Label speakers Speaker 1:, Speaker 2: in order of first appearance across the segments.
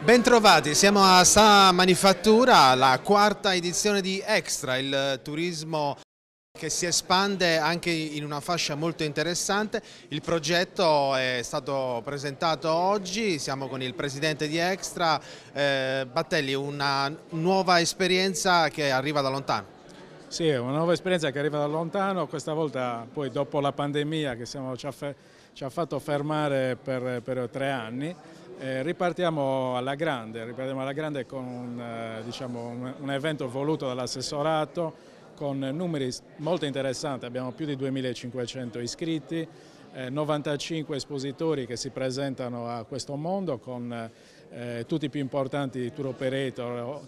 Speaker 1: Bentrovati, siamo a Sa Manifattura, la quarta edizione di Extra, il turismo che si espande anche in una fascia molto interessante. Il progetto è stato presentato oggi, siamo con il presidente di Extra, eh, Battelli, una nuova esperienza che arriva da lontano. Sì, è una nuova esperienza che arriva da lontano, questa volta poi dopo la pandemia che
Speaker 2: siamo, ci, ha, ci, ha, fatto fermare per, per tre anni, eh, ripartiamo, alla grande, ripartiamo alla grande con un, eh, diciamo, un, un evento voluto dall'assessorato con numeri molto interessanti, abbiamo più di 2500 iscritti, 95 eh, espositori che si presentano a questo mondo con eh, tutti i più importanti tour operator,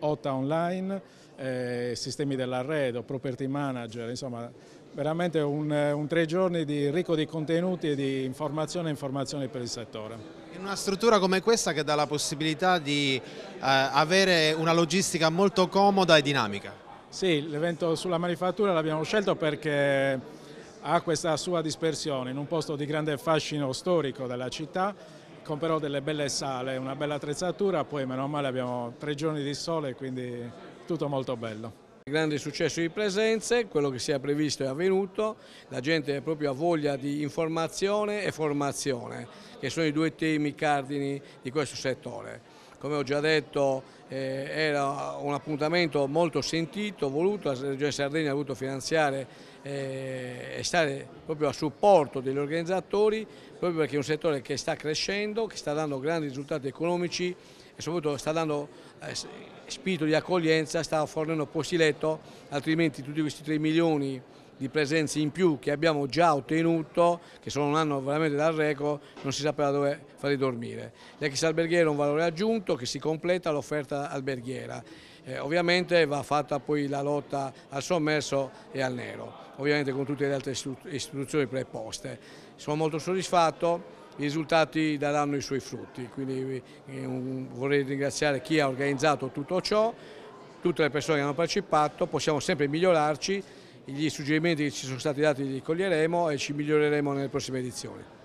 Speaker 2: OTA online, eh, sistemi dell'arredo, property manager, insomma veramente un, un, tre giorni di
Speaker 1: ricco di contenuti e di informazioni e informazioni per il settore. In una struttura come questa che dà la possibilità di eh, avere una logistica molto comoda e dinamica.
Speaker 2: Sì, l'evento sulla manifattura l'abbiamo scelto perché ha questa sua dispersione in un posto di grande fascino storico della città con però delle belle sale, una bella attrezzatura, poi meno male abbiamo tre giorni di sole quindi tutto molto bello.
Speaker 3: Grande successo di presenze, quello che si è previsto è avvenuto, la gente proprio ha voglia di informazione e formazione, che sono i due temi cardini di questo settore come ho già detto eh, era un appuntamento molto sentito, voluto, la Regione Sardegna ha voluto finanziare eh, e stare proprio a supporto degli organizzatori, proprio perché è un settore che sta crescendo, che sta dando grandi risultati economici e soprattutto sta dando eh, spirito di accoglienza, sta fornendo posti letto, altrimenti tutti questi 3 milioni di presenze in più che abbiamo già ottenuto, che sono un anno veramente dal record, non si sapeva dove fare dormire. L'ex alberghiera è un valore aggiunto che si completa l'offerta alberghiera. Eh, ovviamente va fatta poi la lotta al sommerso e al nero, ovviamente con tutte le altre istituzioni preposte. Sono molto soddisfatto, i risultati daranno i suoi frutti, quindi eh, vorrei ringraziare chi ha organizzato tutto ciò, tutte le persone che hanno partecipato, possiamo sempre migliorarci gli suggerimenti che ci sono stati dati li coglieremo e ci miglioreremo nelle prossime edizioni.